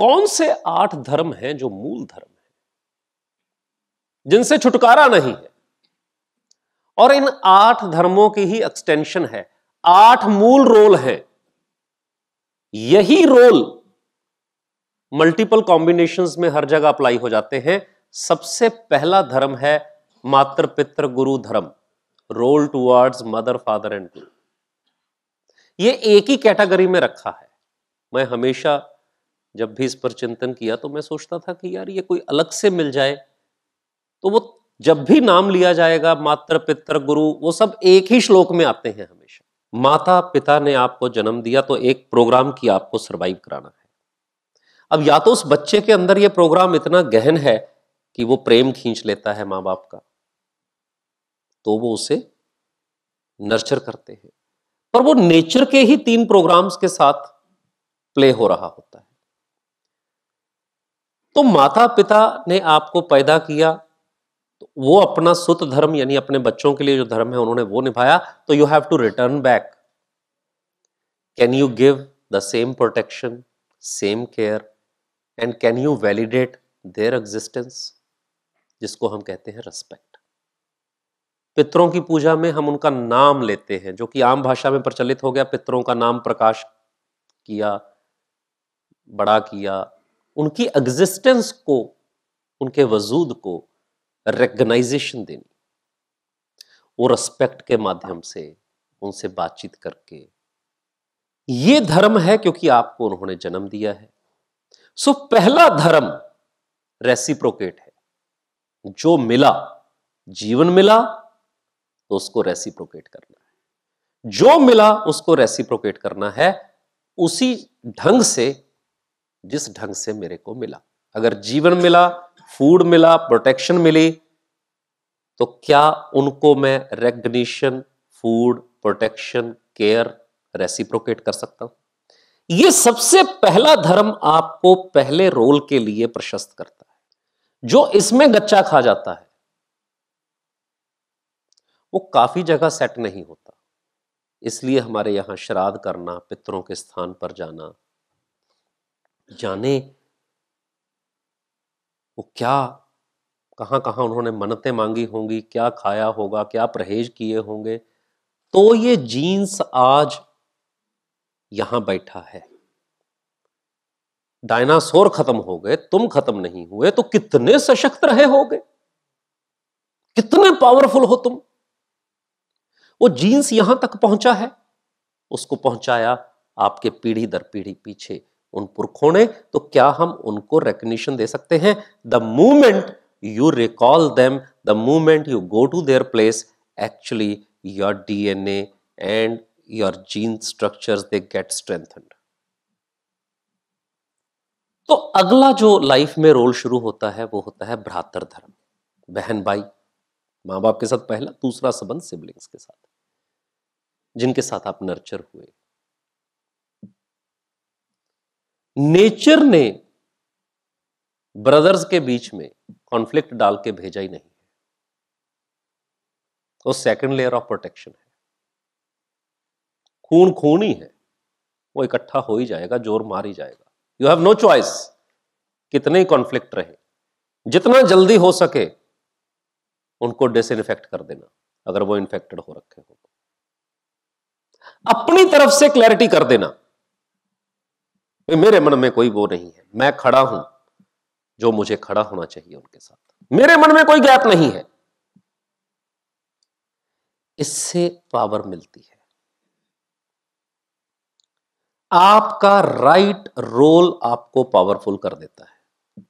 कौन से आठ धर्म हैं जो मूल धर्म हैं जिनसे छुटकारा नहीं है और इन आठ धर्मों की ही एक्सटेंशन है आठ मूल रोल हैं यही रोल मल्टीपल कॉम्बिनेशंस में हर जगह अप्लाई हो जाते हैं सबसे पहला धर्म है मातृ पितृ गुरु धर्म role towards mother father and guru ये एक ही कैटेगरी में रखा है मैं हमेशा जब भी इस पर चिंतन किया तो मैं सोचता था कि यार ये कोई अलग से मिल जाए तो वो जब भी नाम लिया जाएगा मात्र पितर गुरु वो सब एक ही श्लोक में आते हैं हमेशा माता पिता ने आपको जन्म दिया तो एक प्रोग्राम की आपको सरवाइव कराना है अब या तो उस बच्चे के अंदर ये प्रोग्राम इतना गहन है कि वो प्रेम खींच लेता है माँ बाप का तो वो उसे नर्चर करते हैं पर वो नेचर के ही तीन प्रोग्राम्स के साथ प्ले हो रहा होता है तो माता पिता ने आपको पैदा किया तो वो अपना सुत धर्म यानी अपने बच्चों के लिए जो धर्म है उन्होंने वो निभाया तो you have to return back can you give the same protection same care and can you validate their existence जिसको हम कहते हैं रेस्पेक्ट पितरों की पूजा में हम उनका नाम लेते हैं जो कि आम भाषा में प्रचलित हो गया पितरों का नाम प्रकाश किया बड़ा किया उनकी एग्जिस्टेंस को उनके वजूद को रेकग्नाइजेशन देनी वो रेस्पेक्ट के माध्यम से उनसे बातचीत करके ये धर्म है क्योंकि आपको उन्होंने जन्म दिया है सो पहला धर्म रेसिप्रोकेट है जो मिला जीवन मिला तो उसको रेसिप्रोकेट करना है जो मिला उसको रेसिप्रोकेट करना है उसी ढंग से जिस ढंग से मेरे को मिला अगर जीवन मिला फूड मिला प्रोटेक्शन मिली तो क्या उनको मैं recognition food protection care reciprocate कर सकता हूं ये सबसे पहला धर्म आपको पहले रोल के लिए प्रशस्त करता है जो इसमें गच्चा खा जाता है वो काफी जगह सेट नहीं होता इसलिए हमारे यहां श्राद्ध करना पितरों के स्थान पर जाना जाने वो क्या कहाँ कहाँ उन्होंने मन्नतें मांगी होंगी क्या खाया होगा क्या परहेज किए होंगे तो ये जीन्स आज यहां बैठा है डायनासोर खत्म हो गए तुम खत्म नहीं हुए तो कितने सशक्त रहे होगे कितने पावरफुल हो तुम वो जीन्स यहां तक पहुंचा है उसको पहुंचाया आपके पीढ़ी दर पीढ़ी पीछे उन पुरखों ने तो क्या हम उनको रिकग्निशन दे सकते हैं the moment you recall them the moment you go to their place actually your DNA and your gene structures they get strength तो अगला जो लाइफ में रोल शुरू होता है वो होता है भ्रातर धर्म बहन भाई मां बाप के साथ पहला दूसरा संबंध सिबलिंग्स के साथ जिनके साथ आप नर्चर हुए नेचर ने ब्रदर्स के बीच में कॉन्फ्लिक्ट डाल के भेजा ही नहीं है वो सेकंड लेयर ऑफ प्रोटेक्शन है खून खून ही है वो इकट्ठा हो ही जाएगा जोर मार ही जाएगा यू हैव नो चॉइस कितने कॉन्फ्लिक्ट रहे जितना जल्दी हो सके उनको डिसइनफेक्ट कर देना अगर वो इन्फेक्टेड हो रखे हो तो। अपनी तरफ से क्लैरिटी कर देना मेरे मन में कोई वो नहीं है मैं खड़ा हूं जो मुझे खड़ा होना चाहिए उनके साथ मेरे मन में कोई गैप नहीं है इससे पावर मिलती है आपका राइट रोल आपको पावरफुल कर देता है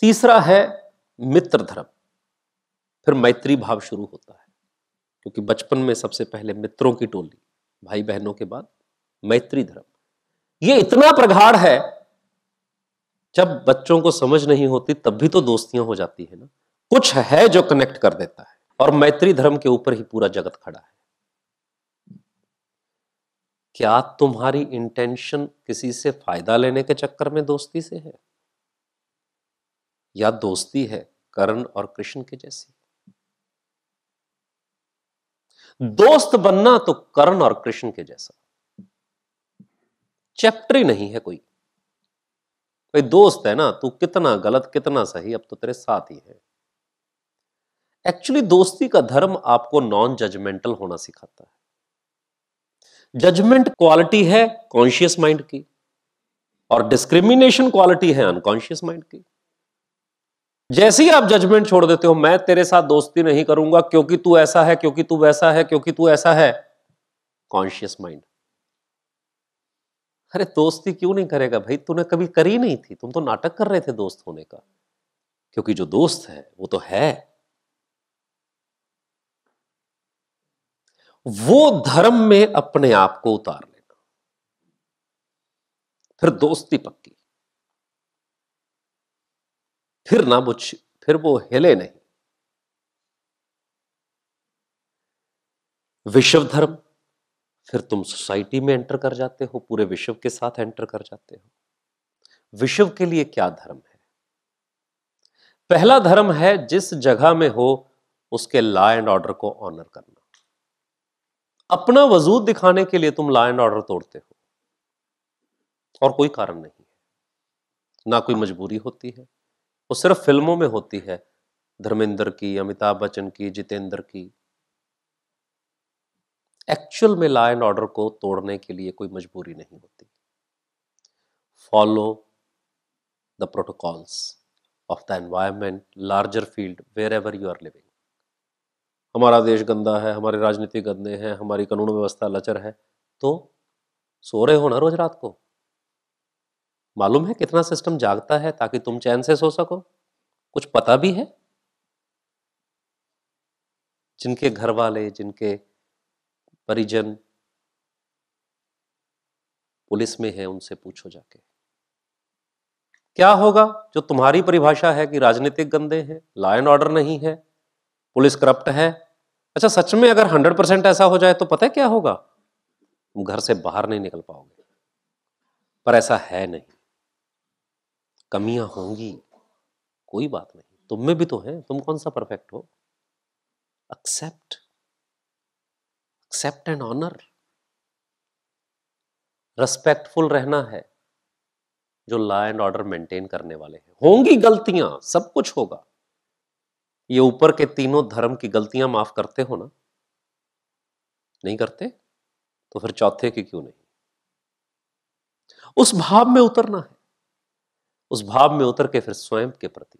तीसरा है मित्र धर्म फिर मैत्री भाव शुरू होता है क्योंकि बचपन में सबसे पहले मित्रों की टोली भाई बहनों के बाद मैत्री धर्म ये इतना प्रगाढ़ है जब बच्चों को समझ नहीं होती तब भी तो दोस्तियां हो जाती है ना कुछ है जो कनेक्ट कर देता है और मैत्री धर्म के ऊपर ही पूरा जगत खड़ा है क्या तुम्हारी इंटेंशन किसी से फायदा लेने के चक्कर में दोस्ती से है या दोस्ती है करण और कृष्ण के जैसी दोस्त बनना तो करण और कृष्ण के जैसा चैप्टर ही नहीं है कोई भाई दोस्त है ना तू कितना गलत कितना सही अब तो तेरे साथ ही है एक्चुअली दोस्ती का धर्म आपको नॉन जजमेंटल होना सिखाता है जजमेंट क्वालिटी है कॉन्शियस माइंड की और डिस्क्रिमिनेशन क्वालिटी है अनकॉन्शियस माइंड की जैसे ही आप जजमेंट छोड़ देते हो मैं तेरे साथ दोस्ती नहीं करूंगा क्योंकि तू ऐसा है क्योंकि तू वैसा है क्योंकि तू ऐसा है कॉन्शियस माइंड अरे दोस्ती क्यों नहीं करेगा भाई तूने कभी करी नहीं थी तुम तो नाटक कर रहे थे दोस्त होने का क्योंकि जो दोस्त है वो तो है वो धर्म में अपने आप को उतार लेना फिर दोस्ती पक्की फिर ना बुझ फिर वो हिले नहीं विश्व धर्म फिर तुम सोसाइटी में एंटर कर जाते हो पूरे विश्व के साथ एंटर कर जाते हो विश्व के लिए क्या धर्म है पहला धर्म है जिस जगह में हो उसके लॉ एंड ऑर्डर को ऑनर करना अपना वजूद दिखाने के लिए तुम लॉ एंड ऑर्डर तोड़ते हो और कोई कारण नहीं है ना कोई मजबूरी होती है वो सिर्फ फिल्मों में होती है धर्मेंद्र की अमिताभ बच्चन की जितेंद्र की एक्चुअल में लॉ एंड ऑर्डर को तोड़ने के लिए कोई मजबूरी नहीं होती follow the protocols of the environment larger field wherever you are living हमारा देश गंदा है हमारे राजनीति गंदे हैं हमारी कानून व्यवस्था लचर है तो सो रहे हो ना रोज रात को मालूम है कितना सिस्टम जागता है ताकि तुम चैन से सो सको कुछ पता भी है जिनके घर वाले जिनके परिजन पुलिस में है उनसे पूछो जाके क्या होगा जो तुम्हारी परिभाषा है कि राजनीतिक गंदे हैं लॉ एंड ऑर्डर नहीं है पुलिस करप्ट है अच्छा सच में अगर हंड्रेड परसेंट ऐसा हो जाए तो पता है क्या होगा तुम घर से बाहर नहीं निकल पाओगे पर ऐसा है नहीं कमियां होंगी कोई बात नहीं तुम में भी तो है तुम कौन सा परफेक्ट हो accept accept and honour respectful रहना है जो लॉ एंड ऑर्डर मेंटेन करने वाले हैं होंगी गलतियां सब कुछ होगा ये ऊपर के तीनों धर्म की गलतियां माफ करते हो ना नहीं करते तो फिर चौथे की क्यों नहीं उस भाव में उतरना है उस भाव में उतर के फिर स्वयं के प्रति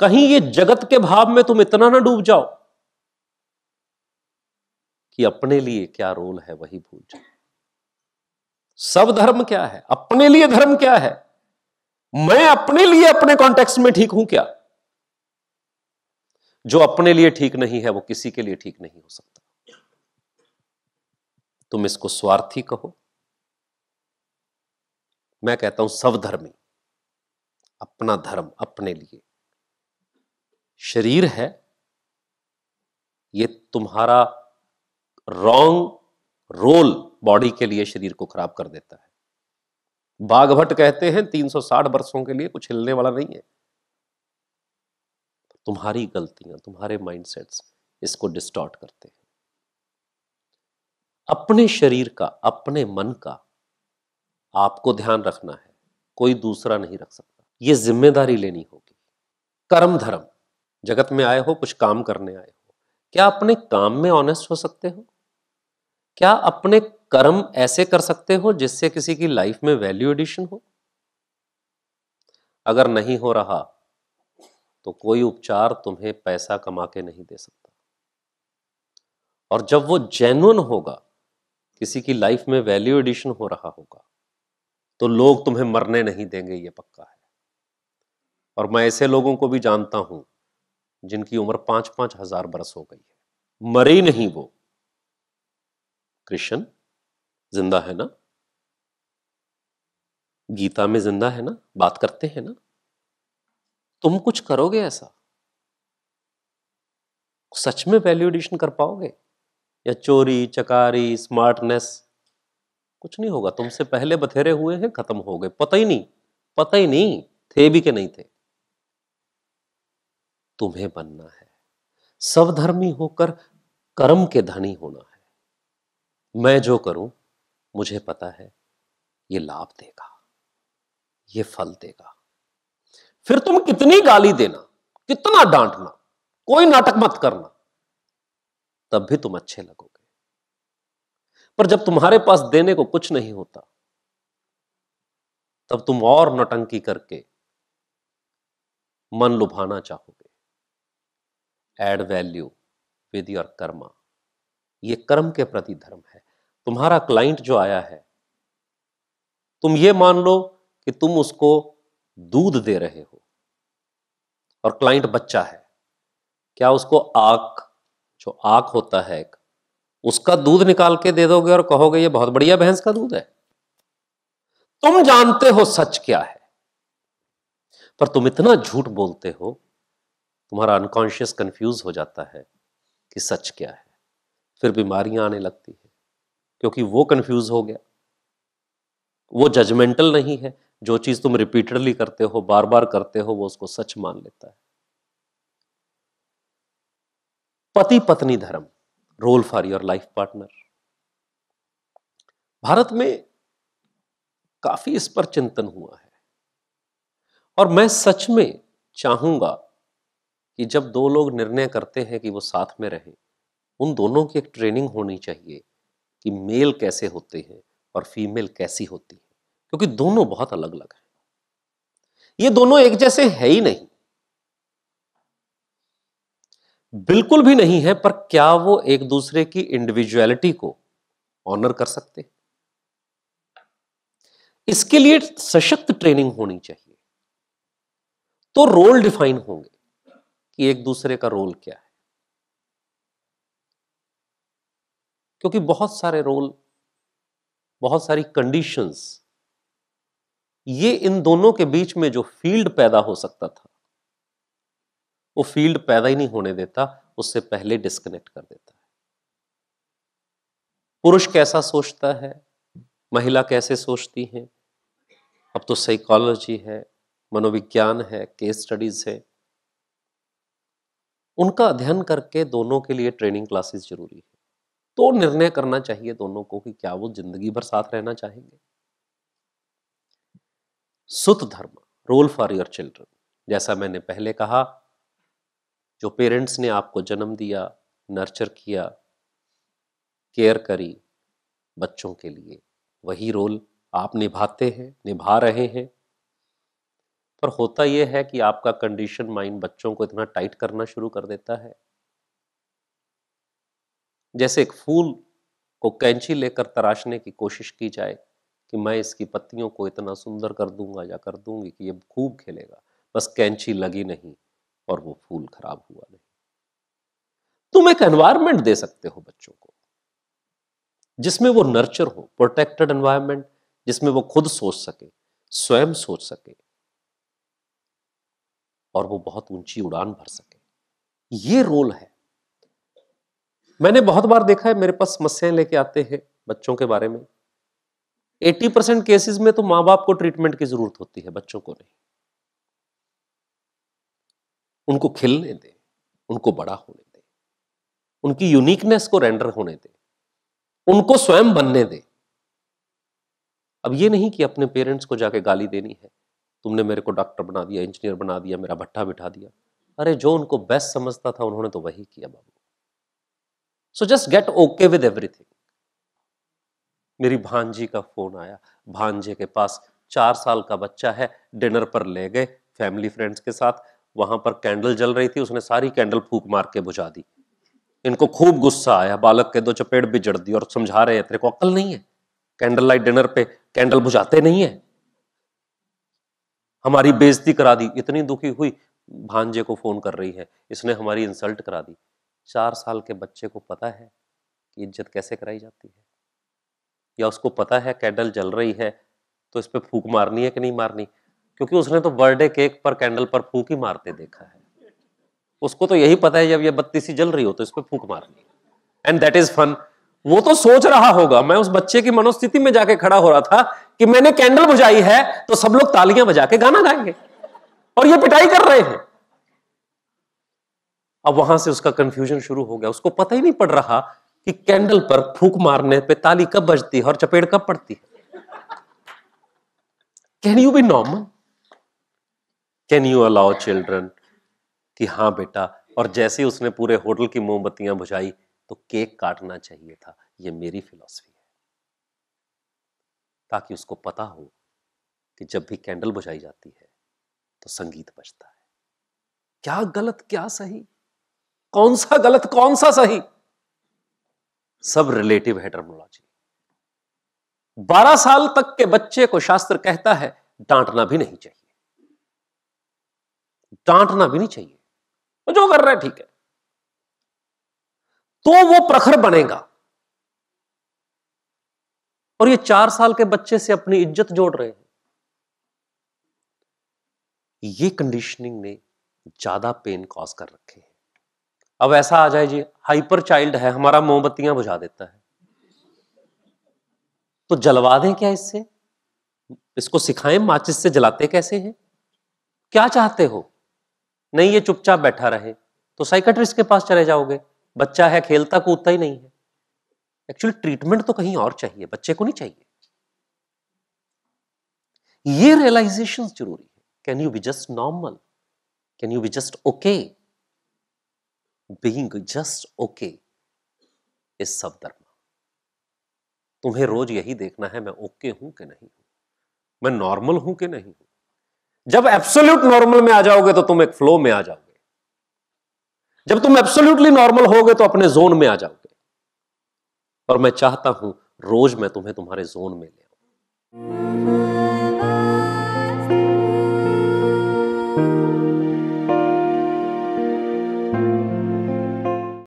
कहीं ये जगत के भाव में तुम इतना ना डूब जाओ कि अपने लिए क्या रोल है वही भूल जाए सब धर्म क्या है अपने लिए धर्म क्या है मैं अपने लिए अपने कॉन्टेक्स्ट में ठीक हूं क्या जो अपने लिए ठीक नहीं है वो किसी के लिए ठीक नहीं हो सकता तुम इसको स्वार्थी कहो मैं कहता हूं सवधर्मी अपना धर्म अपने लिए शरीर है ये तुम्हारा रॉन्ग रोल बॉडी के लिए शरीर को खराब कर देता है बाघभट्ट कहते हैं 360 वर्षों के लिए कुछ हिलने वाला नहीं है तुम्हारी गलतियां तुम्हारे माइंडसेट्स इसको डिस्टॉर्ट करते हैं अपने शरीर का अपने मन का आपको ध्यान रखना है कोई दूसरा नहीं रख सकता ये जिम्मेदारी लेनी होगी कर्म धर्म जगत में आए हो कुछ काम करने आए हो क्या अपने काम में ऑनेस्ट हो सकते हो क्या अपने कर्म ऐसे कर सकते हो जिससे किसी की लाइफ में वैल्यू एडिशन हो अगर नहीं हो रहा तो कोई उपचार तुम्हें पैसा कमा के नहीं दे सकता और जब वो जेन्युन होगा किसी की लाइफ में वैल्यू एडिशन हो रहा होगा तो लोग तुम्हें मरने नहीं देंगे ये पक्का है और मैं ऐसे लोगों को भी जानता हूं जिनकी उम्र पांच पांच हजार बरस हो गई है मरे नहीं वो कृष्ण जिंदा है ना गीता में जिंदा है ना बात करते हैं ना तुम कुछ करोगे ऐसा सच में वैल्यू एडिशन कर पाओगे या चोरी चकारी स्मार्टनेस कुछ नहीं होगा तुमसे पहले बथेरे हुए हैं खत्म हो गए पता ही नहीं पता ही नहीं थे भी के नहीं थे तुम्हें बनना है सवधर्मी होकर कर्म के धनी होना है मैं जो करूं मुझे पता है ये लाभ देगा ये फल देगा फिर तुम कितनी गाली देना कितना डांटना कोई नाटक मत करना तब भी तुम अच्छे लगोगे पर जब तुम्हारे पास देने को कुछ नहीं होता तब तुम और नटंकी करके मन लुभाना चाहोगे add value with your karma ये कर्म के प्रति धर्म है तुम्हारा क्लाइंट जो आया है तुम ये मान लो कि तुम उसको दूध दे रहे हो और क्लाइंट बच्चा है क्या उसको आँख जो आँख होता है उसका दूध निकाल के दे दोगे और कहोगे ये बहुत बढ़िया भैंस का दूध है तुम जानते हो सच क्या है पर तुम इतना झूठ बोलते हो तुम्हारा अनकॉन्शियस कंफ्यूज हो जाता है कि सच क्या है फिर बीमारियां आने लगती है क्योंकि वो कंफ्यूज हो गया वो जजमेंटल नहीं है जो चीज़ तुम रिपीटेडली करते हो बार बार करते हो वो उसको सच मान लेता है पति पत्नी धर्म role for your life partner Bharat में काफी इस पर चिंतन हुआ है और मैं सच में चाहूंगा कि जब दो लोग निर्णय करते हैं कि वो साथ में रहें उन दोनों की एक ट्रेनिंग होनी चाहिए कि मेल कैसे होते हैं और फीमेल कैसी होती है क्योंकि दोनों बहुत अलग अलग हैं ये दोनों एक जैसे है ही नहीं बिल्कुल भी नहीं है पर क्या वो एक दूसरे की इंडिविजुअलिटी को ऑनर कर सकते हैं इसके लिए सशक्त ट्रेनिंग होनी चाहिए तो रोल डिफाइन होंगे कि एक दूसरे का रोल क्या है क्योंकि बहुत सारे रोल बहुत सारी कंडीशंस ये इन दोनों के बीच में जो फील्ड पैदा हो सकता था वो फील्ड पैदा ही नहीं होने देता उससे पहले डिस्कनेक्ट कर देता है पुरुष कैसा सोचता है महिला कैसे सोचती है अब तो साइकोलॉजी है मनोविज्ञान है केस स्टडीज है उनका अध्ययन करके दोनों के लिए ट्रेनिंग क्लासेस जरूरी है तो निर्णय करना चाहिए दोनों को कि क्या वो जिंदगी भर साथ रहना चाहेंगे सुत धर्म रोल फॉर योर चिल्ड्रन जैसा मैंने पहले कहा जो पेरेंट्स ने आपको जन्म दिया नर्चर किया केयर करी बच्चों के लिए वही रोल आप निभाते हैं निभा रहे हैं पर होता यह है कि आपका कंडीशन माइंड बच्चों को इतना टाइट करना शुरू कर देता है जैसे एक फूल को कैंची लेकर तराशने की कोशिश की जाए कि मैं इसकी पत्तियों को इतना सुंदर कर दूंगा या कर दूंगी कि ये खूब खेलेगा बस कैंची लगी नहीं और वो फूल खराब हुआ नहीं तुम एक एनवायरमेंट दे सकते हो बच्चों को जिसमें वो नर्चर हो प्रोटेक्टेड एनवायरमेंट जिसमें वो खुद सोच सके स्वयं सोच सके और वो बहुत ऊंची उड़ान भर सके ये रोल है मैंने बहुत बार देखा है मेरे पास समस्याएं लेके आते हैं बच्चों के बारे में 80 परसेंट केसेज में तो माँ बाप को ट्रीटमेंट की जरूरत होती है बच्चों को नहीं उनको खिलने दे उनको बड़ा होने दे उनकी यूनिकनेस को रेंडर होने दे उनको स्वयं बनने दे अब ये नहीं कि अपने पेरेंट्स को जाके गाली देनी है तुमने मेरे को डॉक्टर बना दिया इंजीनियर बना दिया मेरा भट्टा बिठा दिया अरे जो उनको बेस्ट समझता था उन्होंने तो वही किया बाबू so just get okay with everything मेरी भांजी का फोन आया भांजे के पास चार साल का बच्चा है डिनर पर ले गए फैमिली फ्रेंड्स के साथ वहां पर कैंडल जल रही थी उसने सारी कैंडल फूक मार के बुझा दी इनको खूब गुस्सा आया बालक के दो चपेट भी जड़ दी और समझा रहे हैं तेरे को अक्ल नहीं है कैंडल लाइट डिनर पे कैंडल बुझाते नहीं है हमारी बेइज्जती करा दी इतनी दुखी हुई भांजे को फोन कर रही है इसने हमारी इंसल्ट करा दी चार साल के बच्चे को पता है कि इज्जत कैसे कराई जाती है या उसको पता है कैंडल जल रही है तो इस पर फूक मारनी है कि नहीं मारनी क्योंकि उसने तो बर्थडे केक पर कैंडल पर फूक ही मारते देखा है उसको तो यही पता है जब ये बत्तीसी जल रही हो तो इस पर फूक मारनी एंड दैट इज फन वो तो सोच रहा होगा मैं उस बच्चे की मनोस्थिति में जाके खड़ा हो रहा था कि मैंने कैंडल बुझाई है तो सब लोग तालियां बजा के गाना गाएंगे और ये पिटाई कर रहे हैं अब वहां से उसका कंफ्यूजन शुरू हो गया उसको पता ही नहीं पड़ रहा कि कैंडल पर फूक मारने पे ताली कब बजती है और चपेट कब पड़ती है can you be normal can you allow children कि हाँ बेटा और जैसे ही उसने पूरे होटल की मोमबत्तियां बुझाई तो केक काटना चाहिए था ये मेरी फिलॉसफी है ताकि उसको पता हो कि जब भी कैंडल बुझाई जाती है तो संगीत बजता है क्या गलत क्या सही कौन सा गलत कौन सा सही सब रिलेटिव है टर्मोलॉजी बारह साल तक के बच्चे को शास्त्र कहता है डांटना भी नहीं चाहिए डांटना भी नहीं चाहिए जो कर रहा है ठीक है तो वो प्रखर बनेगा और ये चार साल के बच्चे से अपनी इज्जत जोड़ रहे हैं ये कंडीशनिंग ने ज्यादा पेन कॉज कर रखे हैं अब ऐसा आ जाए जी हाइपर चाइल्ड है हमारा मोमबत्तियां बुझा देता है तो जलवा दें क्या इससे इसको सिखाएं माचिस से जलाते कैसे हैं क्या चाहते हो नहीं ये चुपचाप बैठा रहे तो साइकेट्रिस्ट के पास चले जाओगे बच्चा है खेलता कूदता ही नहीं है एक्चुअली ट्रीटमेंट तो कहीं और चाहिए बच्चे को नहीं चाहिए ये रियलाइजेशन जरूरी है can you be just normal can you be just okay being just okay इस सफदरमा तुम्हें रोज यही देखना है मैं ओके हूं कि नहीं हूं मैं नॉर्मल हूं कि नहीं हूं जब एब्सोल्यूट नॉर्मल में आ जाओगे तो तुम एक फ्लो में आ जाओगे जब तुम एब्सोल्यूटली नॉर्मल होगे तो अपने जोन में आ जाओगे और मैं चाहता हूं रोज मैं तुम्हें तुम्हारे जोन में ले आऊ